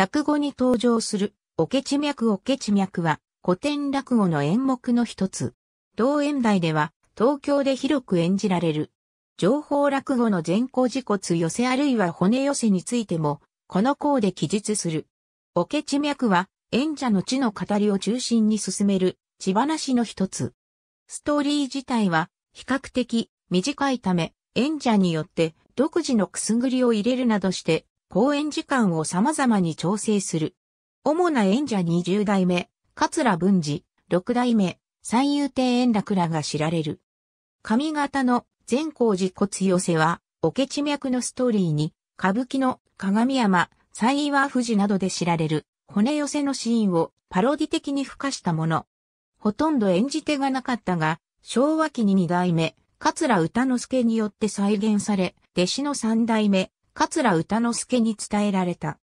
落語に登場する、おけち脈おけち脈は、古典落語の演目の一つ。同演題では、東京で広く演じられる。情報落語の前後自骨寄せあるいは骨寄せについても、この項で記述する。おけち脈は、演者の地の語りを中心に進める、地話の一つ。ストーリー自体は、比較的、短いため、演者によって、独自のくすぐりを入れるなどして、公演時間を様々に調整する。主な演者20代目、桂文治、6代目、三遊亭円楽らが知られる。上方の善光寺骨寄せは、おけち脈のストーリーに、歌舞伎の鏡山、西岩富士などで知られる、骨寄せのシーンをパロディ的に付加したもの。ほとんど演じ手がなかったが、昭和期に二代目、桂歌之助によって再現され、弟子の三代目、桂歌之助に伝えられた。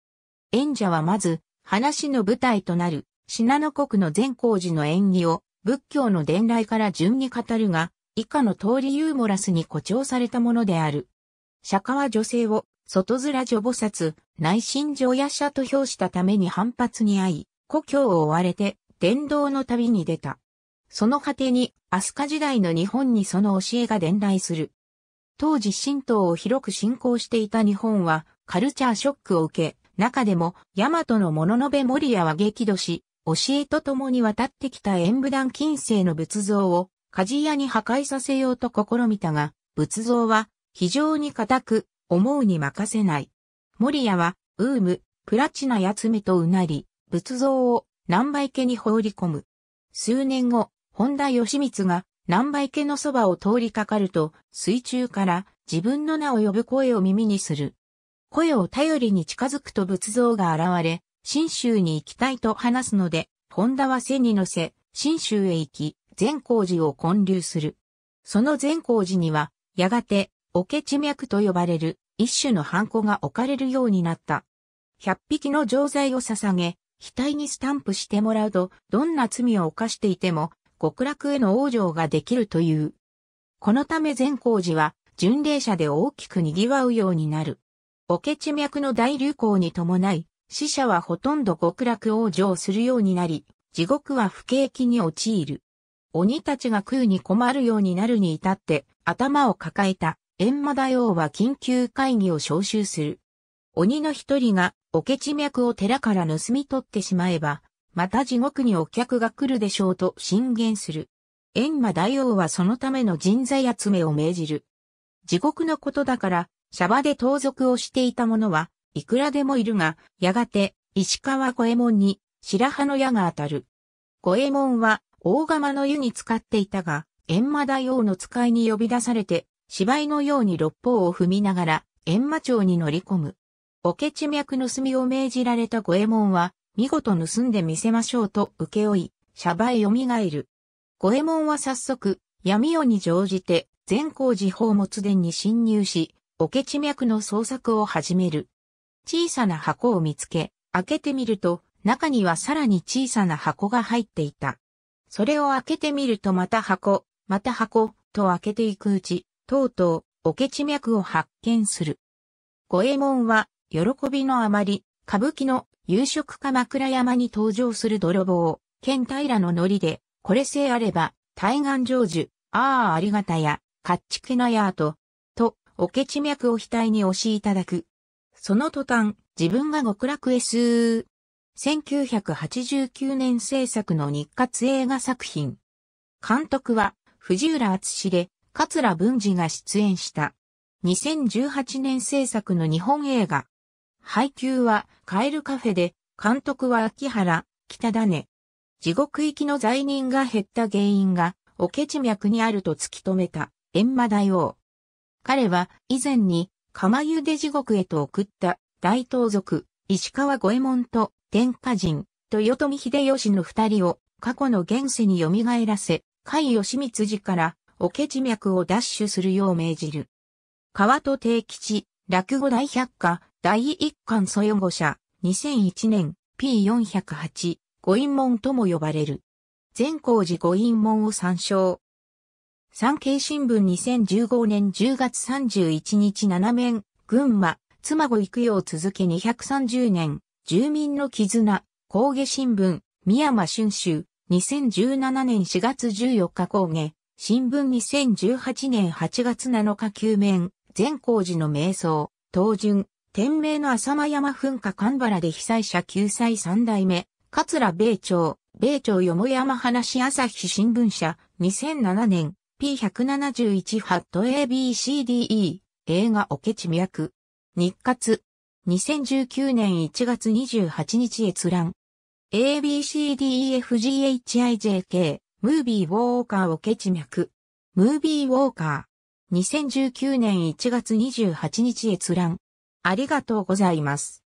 演者はまず、話の舞台となる、信濃国の善光寺の演技を、仏教の伝来から順に語るが、以下の通りユーモラスに誇張されたものである。釈迦は女性を、外面女菩薩、内心女夜叉と評したために反発に遭い、故郷を追われて、伝道の旅に出た。その果てに、飛鳥時代の日本にその教えが伝来する。当時神道を広く信仰していた日本はカルチャーショックを受け、中でも大和の物ベ部守屋は激怒し、教えと共に渡ってきた演武団近世の仏像を鍛冶屋に破壊させようと試みたが、仏像は非常に固く、思うに任せない。守屋は、ウーム、プラチナやつめとうなり、仏像を南梅家に放り込む。数年後、本田義光が南倍？池のそばを通りかかると、水中から自分の名を呼ぶ声を耳にする。声を頼りに近づくと仏像が現れ、新州に行きたいと話すので、本田は背に乗せ、新州へ行き、善光寺を建立する。その善光寺には、やがて、桶地脈と呼ばれる、一種のハンコが置かれるようになった。百匹の錠剤を捧げ、額にスタンプしてもらうと、どんな罪を犯していても、極楽への往生ができるという。このため善光寺は巡礼者で大きく賑わうようになる。おけち脈の大流行に伴い、死者はほとんど極楽往生するようになり、地獄は不景気に陥る。鬼たちが空に困るようになるに至って頭を抱えた閻魔大王は緊急会議を招集する。鬼の一人がおけち脈を寺から盗み取ってしまえば、また地獄にお客が来るでしょうと進言する。閻魔大王はそのための人材集めを命じる。地獄のことだから、シャバで盗賊をしていた者はいくらでもいるが、やがて石川五右衛門に白羽の矢が当たる。五右衛門は大釜の湯に使っていたが、閻魔大王の使いに呼び出されて、芝居のように六方を踏みながら、閻魔町に乗り込む。おけち脈の墨を命じられた五右衛門は、見事盗んでみせましょうと請け負い、シャバへ蘇る。五右衛門は早速、闇夜に乗じて、善光寺宝物殿に侵入し、おけち脈の捜索を始める。小さな箱を見つけ、開けてみると、中にはさらに小さな箱が入っていた。それを開けてみるとまた箱、また箱、と開けていくうち、とうとう、おけち脈を発見する。五右衛門は、喜びのあまり、歌舞伎の夕食か枕山に登場する泥棒、剣平のノリで、これせえあれば、対岸成就、ああありがたや、かっちけなやと、と、おけち脈を額に押しいただく。その途端、自分が極楽へすー。1989年制作の日活映画作品。監督は、藤浦厚で、桂文治が出演した。2018年制作の日本映画、配給はカエルカフェで、監督は秋原、北種。地獄行きの罪人が減った原因が、オケ地脈にあると突き止めた、閻魔大王。彼は、以前に、釜湯で地獄へと送った、大盗賊、石川五右衛門と、天下人、豊臣秀吉の二人を、過去の現世に蘇らせ、甲斐義光寺から、オケ地脈を奪取するよう命じる。川戸定吉、落語大百科、第一巻素予後者、2001年 P408 五院門とも呼ばれる。善光寺五院門を参照。産経新聞2015年10月31日7面、群馬、妻子育養続け230年、住民の絆、工芸新聞、宮間春秋、2017年4月14日工芸、新聞2018年8月7日休面、善光寺の瞑想、東順、天明の浅間山噴火神原で被災者救済三代目、桂米朝、米朝よもやま話朝日新聞社、2007年、P171 ハット ABCDE、映画オケチ脈。日活。2019年1月28日閲覧。ABCDEFGHIJK、ムービーウォーカーオケチ脈。ムービーウォーカー。2019年1月28日閲覧。ありがとうございます。